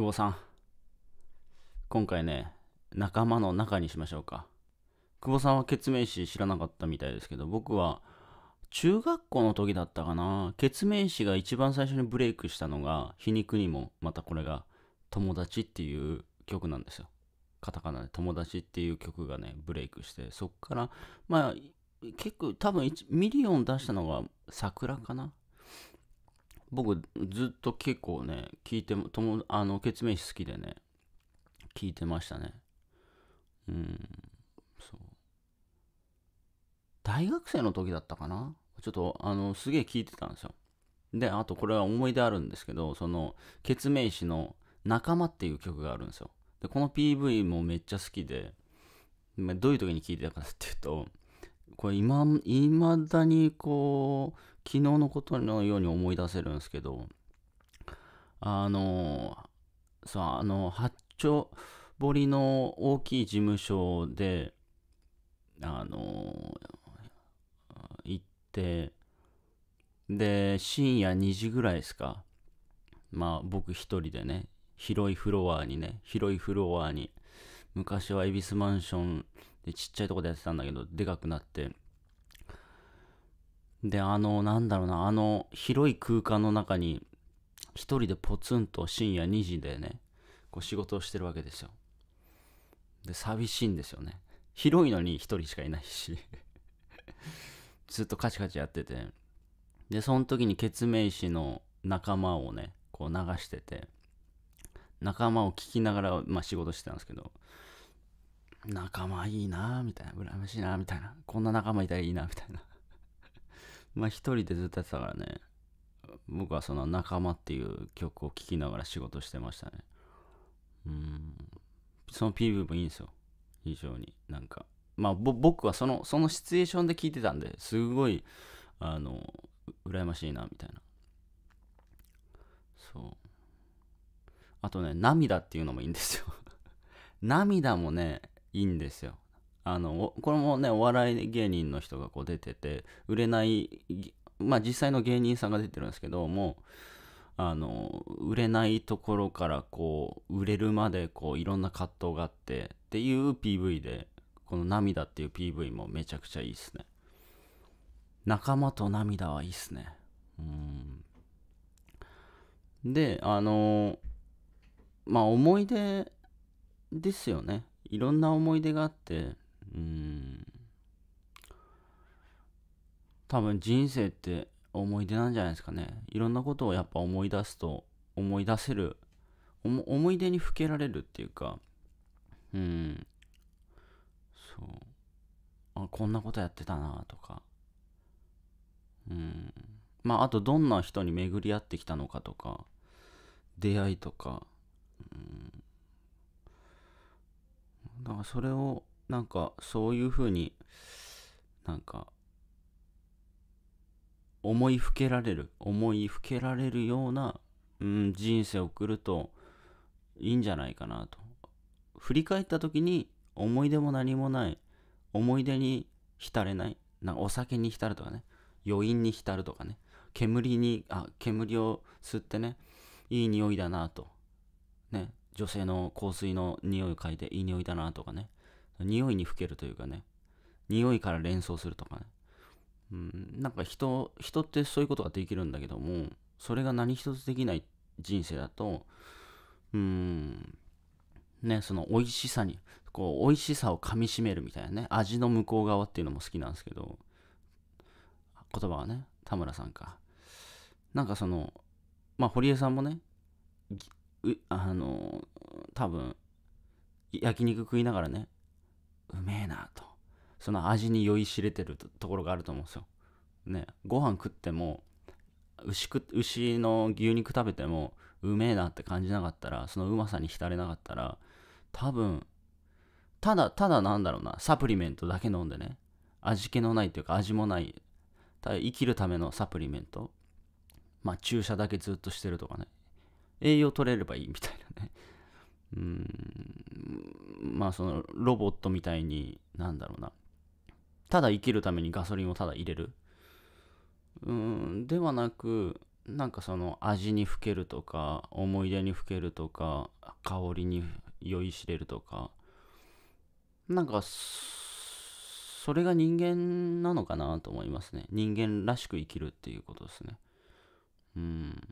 久保さん。今回ね、仲間の中にしましょうか。久保さんはケツメ知らなかったみたいですけど、僕は中学校の時だったかな。ケツメが一番最初にブレイクしたのが、皮肉にもまたこれが友達っていう曲なんですよ。カタカナで友達っていう曲がね、ブレイクして、そっから、まあ、結構多分1ミリオン出したのが桜かな僕ずっと結構ね聞いてもともあの血ツメ好きでね聞いてましたねうんそう大学生の時だったかなちょっとあのすげえ聞いてたんですよであとこれは思い出あるんですけどその血ツメの「仲間」っていう曲があるんですよでこの PV もめっちゃ好きでどういう時に聴いてたかっていうとこれ今、いまだにこう、昨日のことのように思い出せるんですけど、あの、そう、あの、八丁堀の大きい事務所で、あの、行って、で、深夜2時ぐらいですか。まあ僕一人でね、広いフロアにね、広いフロアに、昔は恵比寿マンションでちっちゃいとこでやってたんだけど、でかくなって、で、あの、なんだろうな、あの、広い空間の中に、一人でポツンと深夜2時でね、こう仕事をしてるわけですよ。で、寂しいんですよね。広いのに一人しかいないし ずっとカチカチやってて。で、その時にケツメイシの仲間をね、こう流してて、仲間を聞きながら、まあ、仕事してたんですけど、仲間いいなみたいな、羨ましいなみたいな、こんな仲間いたらいいなみたいなまあ一人でずっとやってたからね、僕はその仲間っていう曲を聴きながら仕事してましたね。うん。その PV もいいんですよ。非常に。なんか。まあ僕はその、そのシチュエーションで聴いてたんで、すごい、あの、羨ましいな、みたいな。そう。あとね、涙っていうのもいいんですよ 涙もね、いいんですよ。あのこれもねお笑い芸人の人がこう出てて売れないまあ実際の芸人さんが出てるんですけどもあの売れないところからこう売れるまでこういろんな葛藤があってっていう PV でこの「涙」っていう PV もめちゃくちゃいいっすね仲間と涙はいいっすねうんであのまあ思い出ですよねいろんな思い出があってうん。多分人生って思い出なんじゃないですかね。いろんなことをやっぱ思い出すと、思い出せる、思い出にふけられるっていうか、うん。そう。あ、こんなことやってたなとか。うん。まあ、あとどんな人に巡り合ってきたのかとか、出会いとか、うん。だからそれをなんかそういうふうになんか思いふけられる思いふけられるような、うん、人生を送るといいんじゃないかなと振り返った時に思い出も何もない思い出に浸れないなんかお酒に浸るとかね余韻に浸るとかね煙にあ煙を吸ってねいい匂いだなとね女性の香水の匂いを嗅いでいい匂いだなとかね匂いにふけるというかね、匂いから連想するとかね。うん、なんか人、人ってそういうことができるんだけども、それが何一つできない人生だと、うん、ね、その美味しさに、こう、美味しさをかみしめるみたいなね、味の向こう側っていうのも好きなんですけど、言葉はね、田村さんか。なんかその、まあ、堀江さんもね、あの、多分、焼肉食いながらね、うめえなとその味に酔いしれてるところがあると思うんですよねご飯食っても牛く牛の牛肉食べてもうめえなって感じなかったらそのうまさに浸れなかったら多分ただただなんだろうなサプリメントだけ飲んでね味気のないというか味もないただ生きるためのサプリメントまあ注射だけずっとしてるとかね栄養取れればいいみたいなねうんまあそのロボットみたいになんだろうなただ生きるためにガソリンをただ入れるうんではなくなんかその味にふけるとか思い出にふけるとか香りに酔いしれるとかなんかそれが人間なのかなと思いますね人間らしく生きるっていうことですねうん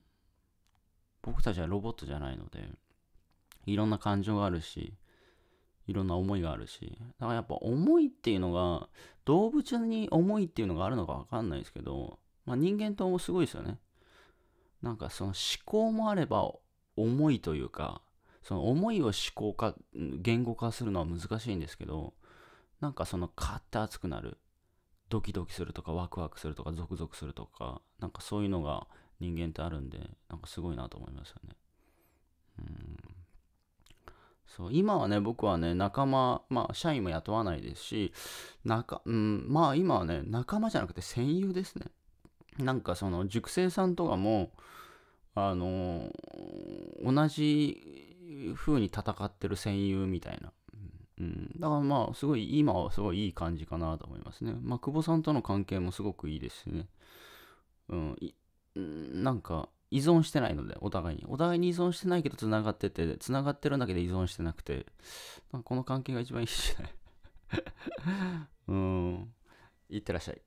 僕たちはロボットじゃないのでいろんな感情があるしいろんな思いがあるし、だからやっぱ思いっていうのが、動物に思いっていうのがあるのかわかんないですけど、まあ、人間ともすごいですよね。なんかその思考もあれば思いというか、その思いを思考化、言語化するのは難しいんですけど、なんかそのカッて熱くなる。ドキドキするとかワクワクするとかゾクゾクするとか、なんかそういうのが人間ってあるんで、なんかすごいなと思いますよね。うんそう今はね、僕はね、仲間、まあ、社員も雇わないですし、仲、うん、まあ、今はね、仲間じゃなくて戦友ですね。なんか、その、塾生さんとかも、あのー、同じ風に戦ってる戦友みたいな。うん、だからまあ、すごい、今はすごいいい感じかなと思いますね。まあ、久保さんとの関係もすごくいいですしね。うん、なんか、依存してないので、お互いに。お互いに依存してないけど繋がってて、繋がってるんだけど依存してなくて、この関係が一番いいしね。うん。いってらっしゃい。